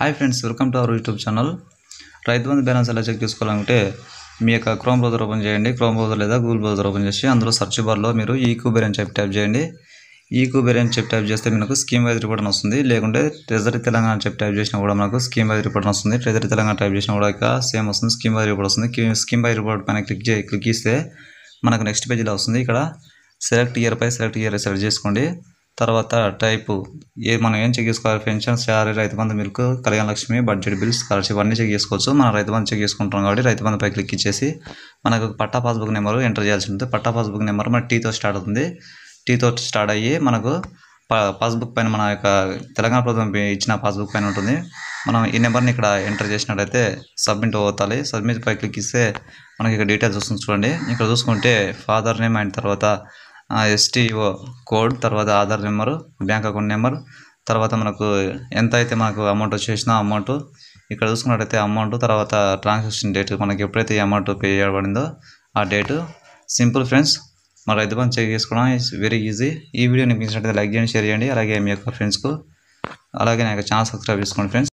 hi friends welcome to our YouTube channel Rythu Bandhu balance ఎలా check చేసుకోవాలంటే మీ యొక్క క్రోమ్ బ్రౌజర్ ఓపెన్ చేయండి క్రోమ్ బ్రౌజర్ లేదా గూగుల్ బ్రౌజర్ ఓపెన్ చేసి అందులో సర్చ్ బార్లో మీరు ఈ క్యూబర్ అని చెప్పి టైప్ చేయండి ఈ క్యూబర్ అని చెప్పి టైప్ చేస్తే మనకు స్కీమ్ వైజ్ రిపోర్ట్ వస్తుంది లేకుంటే ట్రెజరీ తెలంగాణ చెప్పి టైప్ చేసినా కూడా మనకు స్కీమ్ వైజ్ రిపోర్ట్ వస్తుంది ట్రెజరీ తెలంగాణ టైప్ చేసినా కూడా సేమ్ వస్తుంది స్కీమ్ వైజ్ రిపోర్ట్ వస్తుంది స్కీమ్ వైజ్ రిపోర్ట్ పైన క్లిక్ చే క్లిక్ ఇస్తే మనకు నెక్స్ట్ పేజీలో వస్తుంది ఇక్కడ సెలెక్ట్ ఇయర్ పై సెలెక్ట్ ఇయర్ సెలెక్ట్ చేసుకోండి తర్వాత టైపు ఏ మనం ఏం చెక్ చేసుకోవాలి పెన్షన్ శారీ రైతు Bandhu milk Kalyana Lakshmi budget bills scholarship అన్నీ చెక్ చేసుకోవచ్చు మనం రైతు బంధు చెక్ చేసుకుంటాం కాబట్టి రైతు బంధుపై క్లిక్ ఇచ్చేసి మనకు పట్టా పాస్బుక్ నెంబర్ ఎంటర్ చేయాల్సి ఉంటుంది పట్టా పాస్బుక్ నెంబర్ మన టీతో స్టార్ట్ అవుతుంది టీతో స్టార్ట్ అయ్యి మనకు పాస్బుక్ పైన మన యొక్క తెలంగాణ ప్రభుత్వం ఇచ్చిన పాస్బుక్ పైన ఉంటుంది మనం ఈ నెంబర్ని ఇక్కడ ఎంటర్ చేసినట్లయితే సబ్మిట్ అవుతాలి సబ్మిట్ పై క్లిక్ ఇస్తే మనకి ఇక్కడ డీటెయిల్స్ వస్తుంది చూడండి ఇక్కడ చూసుకుంటే ఫాదర్ నేమ్ అయిన తర్వాత ఎస్టీఓ కోడ్ తర్వాత Aadhaar number bank account number తర్వాత మనకు ఎంత అయితే మనకు అమౌంట్ వచ్చేసిన అమౌంట్ ఇక్కడ చూసుకున్నట్టయితే అమౌంట్ తర్వాత ట్రాన్సాక్షన్ డేట్ మనకి ఎప్పుడైతే అమౌంట్ పే చేయబడిందో ఆ డేటు సింపుల్ ఫ్రెండ్స్ మరి రైతు చెక్ చేసుకోవడం ఇట్స్ వెరీ ఈజీ ఈ వీడియో మీకు నచ్చినట్లయితే లైక్ చేయండి షేర్ చేయండి అలాగే మీ యొక్క ఫ్రెండ్స్కు అలాగే నా యొక్క ఛానల్ సబ్స్క్రైబ్ చేసుకోండి ఫ్రెండ్స్